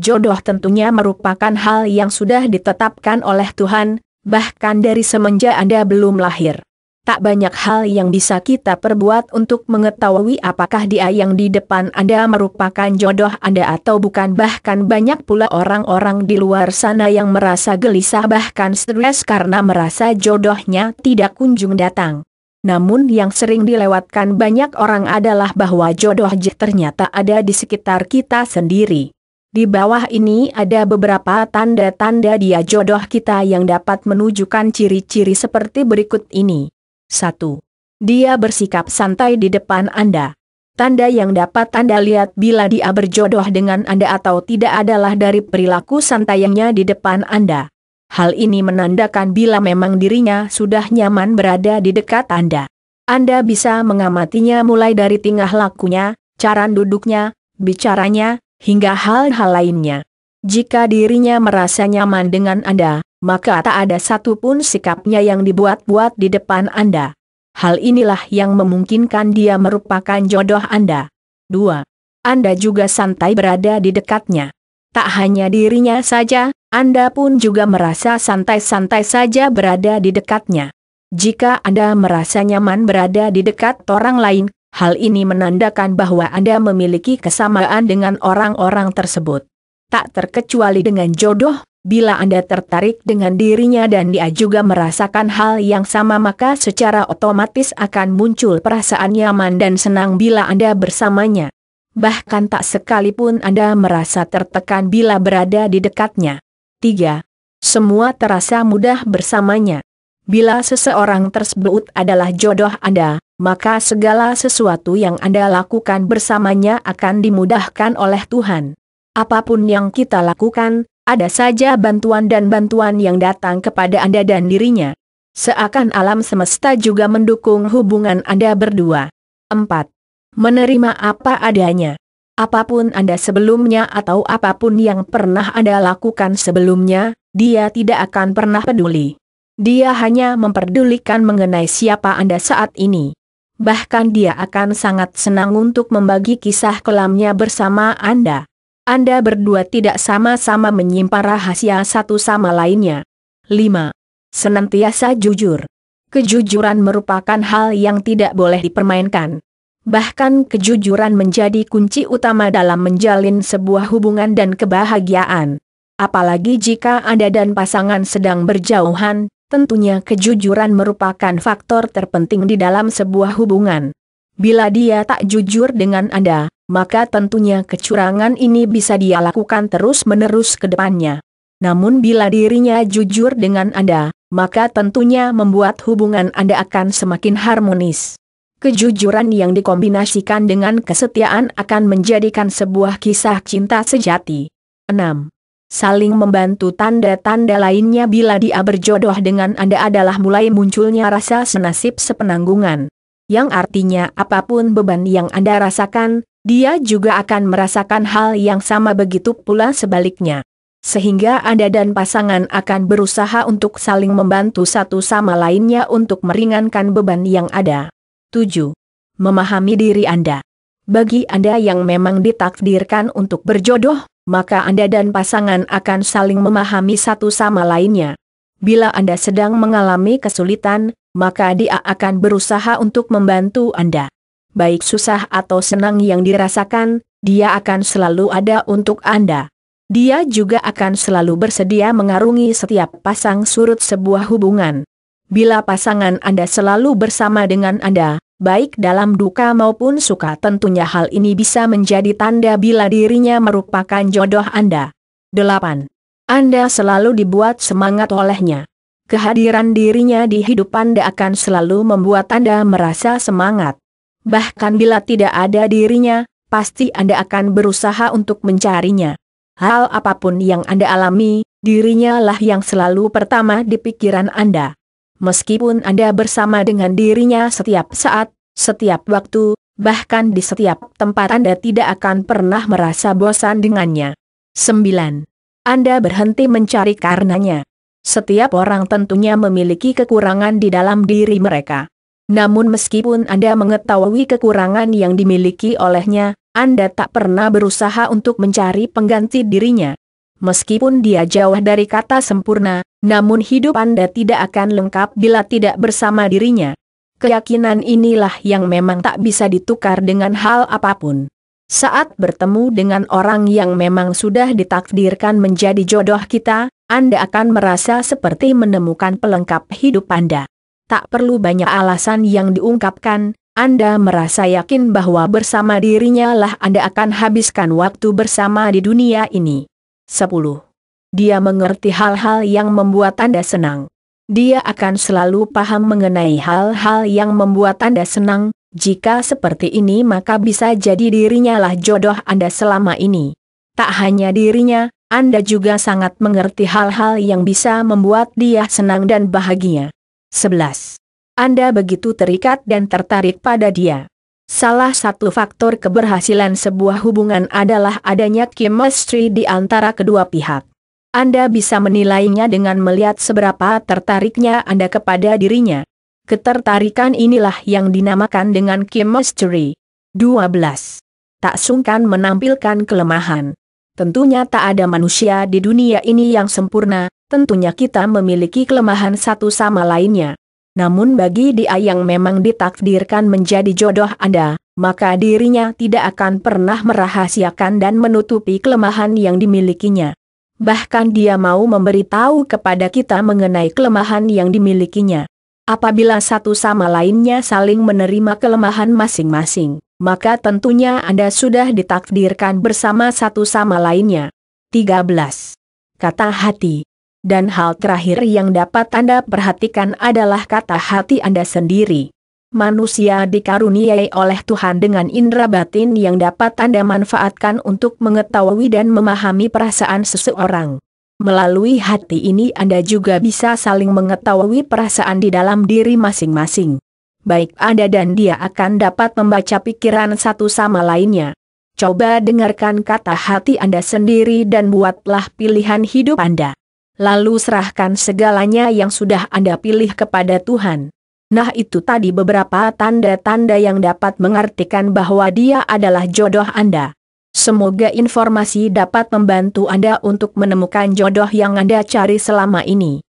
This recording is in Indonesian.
jodoh tentunya merupakan hal yang sudah ditetapkan oleh Tuhan, bahkan dari semenjak Anda belum lahir. Tak banyak hal yang bisa kita perbuat untuk mengetahui apakah dia yang di depan Anda merupakan jodoh Anda atau bukan bahkan banyak pula orang-orang di luar sana yang merasa gelisah bahkan stres karena merasa jodohnya tidak kunjung datang. Namun yang sering dilewatkan banyak orang adalah bahwa jodoh ternyata ada di sekitar kita sendiri. Di bawah ini ada beberapa tanda-tanda dia jodoh kita yang dapat menunjukkan ciri-ciri seperti berikut ini. 1. Dia bersikap santai di depan Anda. Tanda yang dapat Anda lihat bila dia berjodoh dengan Anda atau tidak adalah dari perilaku santainya di depan Anda. Hal ini menandakan bila memang dirinya sudah nyaman berada di dekat Anda. Anda bisa mengamatinya mulai dari tingkah lakunya, cara duduknya, bicaranya, hingga hal-hal lainnya. Jika dirinya merasa nyaman dengan Anda, maka tak ada satupun sikapnya yang dibuat-buat di depan Anda. Hal inilah yang memungkinkan dia merupakan jodoh Anda. 2. Anda juga santai berada di dekatnya. Tak hanya dirinya saja, Anda pun juga merasa santai-santai saja berada di dekatnya. Jika Anda merasa nyaman berada di dekat orang lain, Hal ini menandakan bahwa Anda memiliki kesamaan dengan orang-orang tersebut. Tak terkecuali dengan jodoh, bila Anda tertarik dengan dirinya dan dia juga merasakan hal yang sama maka secara otomatis akan muncul perasaan nyaman dan senang bila Anda bersamanya. Bahkan tak sekalipun Anda merasa tertekan bila berada di dekatnya. 3. Semua terasa mudah bersamanya. Bila seseorang tersebut adalah jodoh Anda, maka segala sesuatu yang Anda lakukan bersamanya akan dimudahkan oleh Tuhan. Apapun yang kita lakukan, ada saja bantuan dan bantuan yang datang kepada Anda dan dirinya. Seakan alam semesta juga mendukung hubungan Anda berdua. 4. Menerima apa adanya. Apapun Anda sebelumnya atau apapun yang pernah Anda lakukan sebelumnya, dia tidak akan pernah peduli. Dia hanya memperdulikan mengenai siapa Anda saat ini bahkan dia akan sangat senang untuk membagi kisah kelamnya bersama Anda. Anda berdua tidak sama-sama menyimpan rahasia satu sama lainnya. 5. Senantiasa jujur. Kejujuran merupakan hal yang tidak boleh dipermainkan. Bahkan kejujuran menjadi kunci utama dalam menjalin sebuah hubungan dan kebahagiaan. Apalagi jika Anda dan pasangan sedang berjauhan, Tentunya kejujuran merupakan faktor terpenting di dalam sebuah hubungan. Bila dia tak jujur dengan Anda, maka tentunya kecurangan ini bisa dia lakukan terus-menerus ke depannya. Namun bila dirinya jujur dengan Anda, maka tentunya membuat hubungan Anda akan semakin harmonis. Kejujuran yang dikombinasikan dengan kesetiaan akan menjadikan sebuah kisah cinta sejati. 6 saling membantu tanda-tanda lainnya bila dia berjodoh dengan Anda adalah mulai munculnya rasa senasib sepenanggungan. Yang artinya apapun beban yang Anda rasakan, dia juga akan merasakan hal yang sama begitu pula sebaliknya. Sehingga Anda dan pasangan akan berusaha untuk saling membantu satu sama lainnya untuk meringankan beban yang ada. 7. Memahami diri Anda. Bagi Anda yang memang ditakdirkan untuk berjodoh, maka Anda dan pasangan akan saling memahami satu sama lainnya. Bila Anda sedang mengalami kesulitan, maka dia akan berusaha untuk membantu Anda. Baik susah atau senang yang dirasakan, dia akan selalu ada untuk Anda. Dia juga akan selalu bersedia mengarungi setiap pasang surut sebuah hubungan. Bila pasangan Anda selalu bersama dengan Anda, baik dalam duka maupun suka tentunya hal ini bisa menjadi tanda bila dirinya merupakan jodoh Anda. 8. Anda selalu dibuat semangat olehnya. Kehadiran dirinya di hidup Anda akan selalu membuat Anda merasa semangat. Bahkan bila tidak ada dirinya, pasti Anda akan berusaha untuk mencarinya. Hal apapun yang Anda alami, dirinya lah yang selalu pertama di pikiran Anda. Meskipun Anda bersama dengan dirinya setiap saat, setiap waktu, bahkan di setiap tempat Anda tidak akan pernah merasa bosan dengannya. 9. Anda berhenti mencari karenanya. Setiap orang tentunya memiliki kekurangan di dalam diri mereka. Namun meskipun Anda mengetahui kekurangan yang dimiliki olehnya, Anda tak pernah berusaha untuk mencari pengganti dirinya. Meskipun dia jauh dari kata sempurna, namun hidup Anda tidak akan lengkap bila tidak bersama dirinya. Keyakinan inilah yang memang tak bisa ditukar dengan hal apapun. Saat bertemu dengan orang yang memang sudah ditakdirkan menjadi jodoh kita, Anda akan merasa seperti menemukan pelengkap hidup Anda. Tak perlu banyak alasan yang diungkapkan, Anda merasa yakin bahwa bersama dirinya lah Anda akan habiskan waktu bersama di dunia ini. 10 dia mengerti hal-hal yang membuat Anda senang. Dia akan selalu paham mengenai hal-hal yang membuat Anda senang, jika seperti ini maka bisa jadi dirinya lah jodoh Anda selama ini. Tak hanya dirinya, Anda juga sangat mengerti hal-hal yang bisa membuat dia senang dan bahagia. 11. Anda begitu terikat dan tertarik pada dia. Salah satu faktor keberhasilan sebuah hubungan adalah adanya chemistry di antara kedua pihak. Anda bisa menilainya dengan melihat seberapa tertariknya Anda kepada dirinya. Ketertarikan inilah yang dinamakan dengan chemistry. 12. Tak sungkan menampilkan kelemahan. Tentunya tak ada manusia di dunia ini yang sempurna, tentunya kita memiliki kelemahan satu sama lainnya. Namun bagi dia yang memang ditakdirkan menjadi jodoh Anda, maka dirinya tidak akan pernah merahasiakan dan menutupi kelemahan yang dimilikinya bahkan dia mau memberitahu kepada kita mengenai kelemahan yang dimilikinya. Apabila satu sama lainnya saling menerima kelemahan masing-masing, maka tentunya Anda sudah ditakdirkan bersama satu sama lainnya. 13. Kata hati. Dan hal terakhir yang dapat Anda perhatikan adalah kata hati Anda sendiri. Manusia dikaruniai oleh Tuhan dengan indera batin yang dapat Anda manfaatkan untuk mengetahui dan memahami perasaan seseorang. Melalui hati ini Anda juga bisa saling mengetahui perasaan di dalam diri masing-masing. Baik Anda dan dia akan dapat membaca pikiran satu sama lainnya. Coba dengarkan kata hati Anda sendiri dan buatlah pilihan hidup Anda. Lalu serahkan segalanya yang sudah Anda pilih kepada Tuhan. Nah itu tadi beberapa tanda-tanda yang dapat mengartikan bahwa dia adalah jodoh Anda. Semoga informasi dapat membantu Anda untuk menemukan jodoh yang Anda cari selama ini.